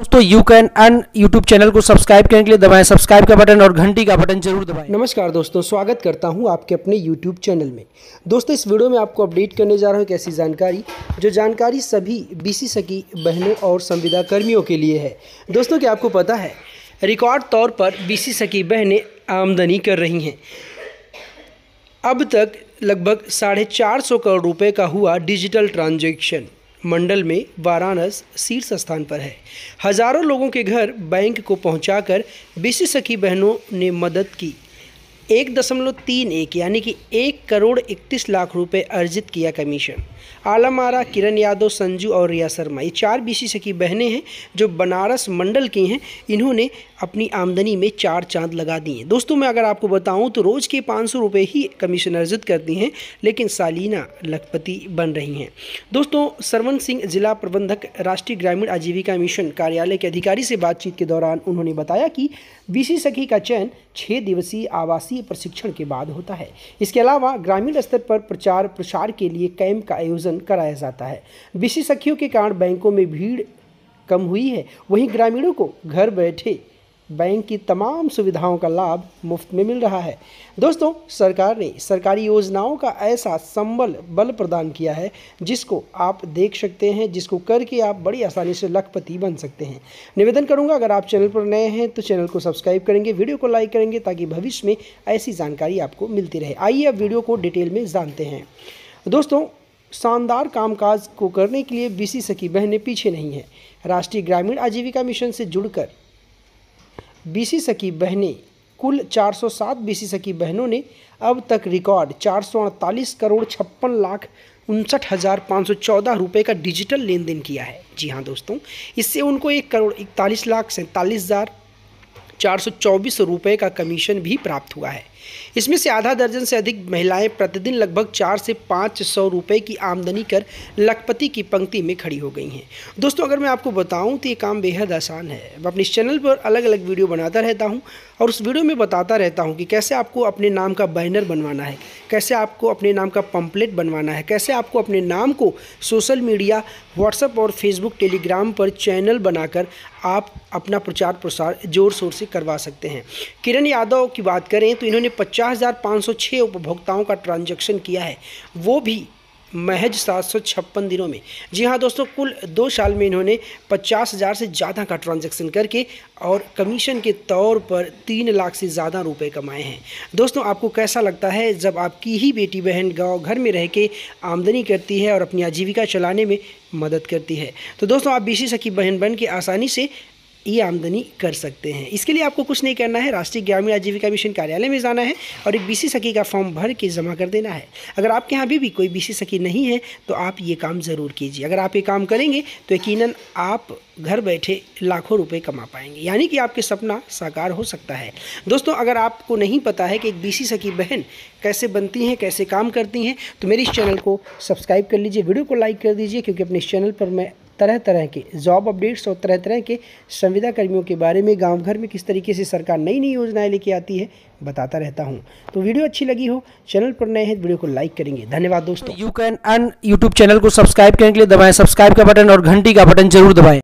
दोस्तों you can earn YouTube channel को subscribe करने के लिए दबाएं सब्सक्राइब का बटन और घंटी का बटन जरूर दबाएं नमस्कार दोस्तों स्वागत करता हूं आपके अपने यूट्यूब चैनल में दोस्तों इस वीडियो में आपको अपडेट करने जा रहा हूं एक ऐसी जानकारी जो जानकारी सभी बीसी सकी बहनों और संविदा कर्मियों के लिए है दोस्तों क्या आपको पता है रिकॉर्ड तौर पर बी सकी बहनें आमदनी कर रही हैं अब तक लगभग साढ़े चार सौ करोड़ रुपये का हुआ डिजिटल ट्रांजेक्शन मंडल में वाराणस शीर्ष स्थान पर है हजारों लोगों के घर बैंक को पहुंचाकर बीसी सखी बहनों ने मदद की एक दशमलव तीन एक यानी कि एक करोड़ इकतीस लाख रुपए अर्जित किया कमीशन आलम आरा किरण यादव संजू और रिया शर्मा ये चार बीसी सकी बहनें हैं जो बनारस मंडल की हैं इन्होंने अपनी आमदनी में चार चांद लगा दी हैं दोस्तों मैं अगर आपको बताऊं तो रोज़ के पाँच सौ रुपये ही कमीशन अर्जित करती हैं लेकिन सालीना लखपति बन रही हैं दोस्तों सरवन सिंह जिला प्रबंधक राष्ट्रीय ग्रामीण आजीविका मिशन कार्यालय के अधिकारी से बातचीत के दौरान उन्होंने बताया कि बीसी सखी का चयन छः दिवसीय आवासीय प्रशिक्षण के बाद होता है इसके अलावा ग्रामीण स्तर पर प्रचार प्रसार के लिए कैंप का आयोजन कराया जाता है बीसी सखियों के कारण बैंकों में भीड़ कम हुई है वहीं ग्रामीणों को घर बैठे बैंक की तमाम सुविधाओं का लाभ मुफ्त में मिल रहा है दोस्तों सरकार ने सरकारी योजनाओं का ऐसा संबल बल प्रदान किया है जिसको आप देख सकते हैं जिसको करके आप बड़ी आसानी से लखपति बन सकते हैं निवेदन करूंगा अगर आप चैनल पर नए हैं तो चैनल को सब्सक्राइब करेंगे वीडियो को लाइक करेंगे ताकि भविष्य में ऐसी जानकारी आपको मिलती रहे आइए आप वीडियो को डिटेल में जानते हैं दोस्तों शानदार कामकाज को करने के लिए बीसी सखी बहनें पीछे नहीं हैं राष्ट्रीय ग्रामीण आजीविका मिशन से जुड़कर बीसी सकी बहनें कुल 407 बीसी सकी बहनों ने अब तक रिकॉर्ड चार करोड़ छप्पन लाख उनसठ हज़ार पाँच सौ चौदह रुपये का डिजिटल लेन देन किया है जी हाँ दोस्तों इससे उनको एक करोड़ इकतालीस लाख सैंतालीस हज़ार चार सौ चौबीस रुपये का कमीशन भी प्राप्त हुआ है इसमें से आधा दर्जन से अधिक महिलाएं प्रतिदिन लगभग चार से पाँच सौ रुपये की आमदनी कर लखपति की पंक्ति में खड़ी हो गई हैं दोस्तों अगर मैं आपको बताऊं तो ये काम बेहद आसान है मैं अपने इस चैनल पर अलग अलग वीडियो बनाता रहता हूं और उस वीडियो में बताता रहता हूं कि कैसे आपको अपने नाम का बैनर बनवाना है कैसे आपको अपने नाम का पंपलेट बनवाना है कैसे आपको अपने नाम को सोशल मीडिया व्हाट्सअप और फेसबुक टेलीग्राम पर चैनल बनाकर आप अपना प्रचार प्रसार ज़ोर शोर से करवा सकते हैं किरण यादव की बात करें तो इन्होंने हमने पचास उपभोक्ताओं का ट्रांजैक्शन किया है वो भी महज सात दिनों में जी हाँ दोस्तों कुल दो साल में इन्होंने पचास हज़ार से ज़्यादा का ट्रांजैक्शन करके और कमीशन के तौर पर तीन लाख से ज़्यादा रुपए कमाए हैं दोस्तों आपको कैसा लगता है जब आपकी ही बेटी बहन गांव घर में रह के आमदनी करती है और अपनी आजीविका चलाने में मदद करती है तो दोस्तों आप बी सी सखी बहन बन के आसानी से ये आमदनी कर सकते हैं इसके लिए आपको कुछ नहीं करना है राष्ट्रीय ग्रामीण आजीविका मिशन कार्यालय में जाना है और एक बीसी सखी का फॉर्म भर के जमा कर देना है अगर आपके यहाँ अभी भी कोई बीसी सखी नहीं है तो आप ये काम ज़रूर कीजिए अगर आप ये काम करेंगे तो यकीन आप घर बैठे लाखों रुपए कमा पाएंगे यानी कि आपके सपना साकार हो सकता है दोस्तों अगर आपको नहीं पता है कि एक बी सखी बहन कैसे बनती हैं कैसे काम करती हैं तो मेरे इस चैनल को सब्सक्राइब कर लीजिए वीडियो को लाइक कर दीजिए क्योंकि अपने इस चैनल पर मैं तरह तरह के जॉब अपडेट्स और तरह तरह के संविदा कर्मियों के बारे में गाँव घर में किस तरीके से सरकार नई नई योजनाएं लेके आती है बताता रहता हूँ तो वीडियो अच्छी लगी हो चैनल पर नए हैं तो वीडियो को लाइक करेंगे धन्यवाद दोस्तों you can earn YouTube channel को सब्सक्राइब करने के लिए दबाएं सब्सक्राइब का बटन और घंटी का बटन जरूर दबाएं